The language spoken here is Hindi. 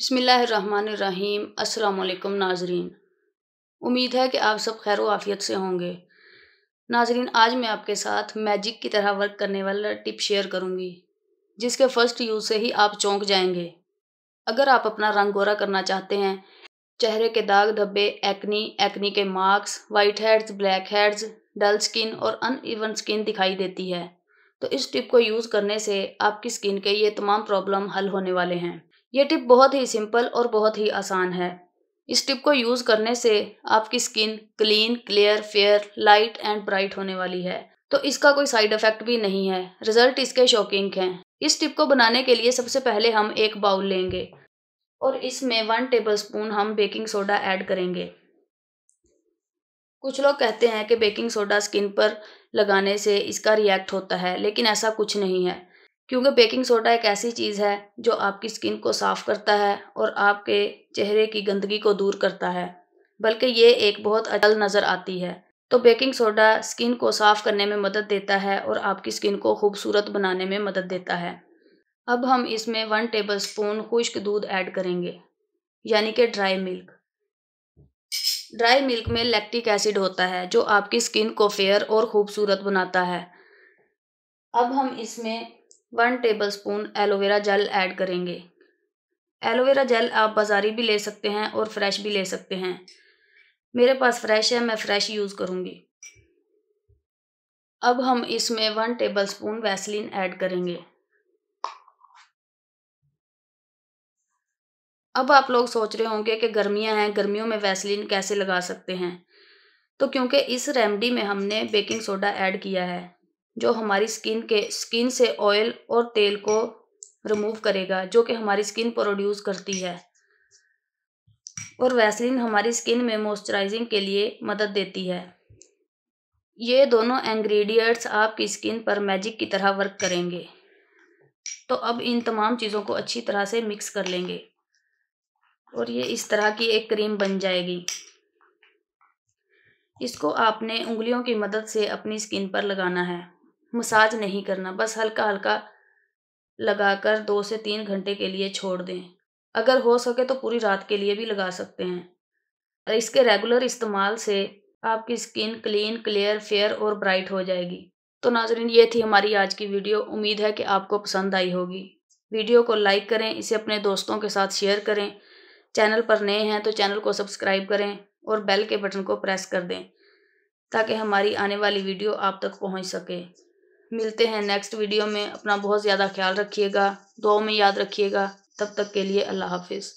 बसमीम अल्लाम नाजरीन उम्मीद है कि आप सब खैर आफियत से होंगे नाजरीन आज मैं आपके साथ मैजिक की तरह वर्क करने वाला टिप शेयर करूंगी जिसके फ़र्स्ट यूज़ से ही आप चौंक जाएंगे अगर आप अपना रंग गोरा करना चाहते हैं चेहरे के दाग धब्बे एक्नी एक्नी के marks whiteheads blackheads dull skin और अनइवन स्किन दिखाई देती है तो इस टिप को यूज़ करने से आपकी स्किन के ये तमाम प्रॉब्लम हल होने वाले हैं ये टिप बहुत ही सिंपल और बहुत ही आसान है इस टिप को यूज़ करने से आपकी skin clean clear fair light and bright होने वाली है तो इसका कोई साइड इफेक्ट भी नहीं है रिजल्ट इसके शॉकिंग हैं इस टिप को बनाने के लिए सबसे पहले हम एक बाउल लेंगे और इसमें वन टेबल स्पून हम बेकिंग सोडा ऐड करेंगे कुछ लोग कहते हैं कि बेकिंग सोडा स्किन पर लगाने से इसका रिएक्ट होता है लेकिन ऐसा कुछ नहीं है क्योंकि बेकिंग सोडा एक ऐसी चीज़ है जो आपकी स्किन को साफ़ करता है और आपके चेहरे की गंदगी को दूर करता है बल्कि ये एक बहुत अचल नज़र आती है तो बेकिंग सोडा स्किन को साफ़ करने में मदद देता है और आपकी स्किन को खूबसूरत बनाने में मदद देता है अब हम इसमें वन टेबल स्पून खुश्क दूध ऐड करेंगे यानी कि ड्राई मिल्क ड्राई मिल्क में लैक्टिक एसिड होता है जो आपकी स्किन को फेयर और ख़ूबसूरत बनाता है अब हम इसमें one tablespoon aloe vera gel add करेंगे एलोवेरा जेल आप बाज़ारी भी ले सकते हैं और फ्रेश भी ले सकते हैं मेरे पास फ्रेश है मैं फ्रेश यूज़ करूँगी अब हम इसमें one tablespoon Vaseline add करेंगे अब आप लोग सोच रहे होंगे कि गर्मियां हैं गर्मियों में वैसलिन कैसे लगा सकते हैं तो क्योंकि इस रेमडी में हमने बेकिंग सोडा ऐड किया है जो हमारी स्किन के स्किन से ऑयल और तेल को रिमूव करेगा जो कि हमारी स्किन प्रोड्यूस करती है और वैसलिन हमारी स्किन में मॉइस्चराइजिंग के लिए मदद देती है ये दोनों इंग्रेडिएंट्स आपकी स्किन पर मैजिक की तरह वर्क करेंगे तो अब इन तमाम चीज़ों को अच्छी तरह से मिक्स कर लेंगे और ये इस तरह की एक क्रीम बन जाएगी इसको आपने उंगलियों की मदद से अपनी स्किन पर लगाना है मसाज नहीं करना बस हल्का हल्का लगाकर दो से तीन घंटे के लिए छोड़ दें अगर हो सके तो पूरी रात के लिए भी लगा सकते हैं और इसके रेगुलर इस्तेमाल से आपकी स्किन क्लीन क्लियर फेयर और ब्राइट हो जाएगी तो नाजरीन ये थी हमारी आज की वीडियो उम्मीद है कि आपको पसंद आई होगी वीडियो को लाइक करें इसे अपने दोस्तों के साथ शेयर करें चैनल पर नए हैं तो चैनल को सब्सक्राइब करें और बेल के बटन को प्रेस कर दें ताकि हमारी आने वाली वीडियो आप तक पहुंच सके मिलते हैं नेक्स्ट वीडियो में अपना बहुत ज़्यादा ख्याल रखिएगा दो में याद रखिएगा तब तक के लिए अल्लाह हाफिज़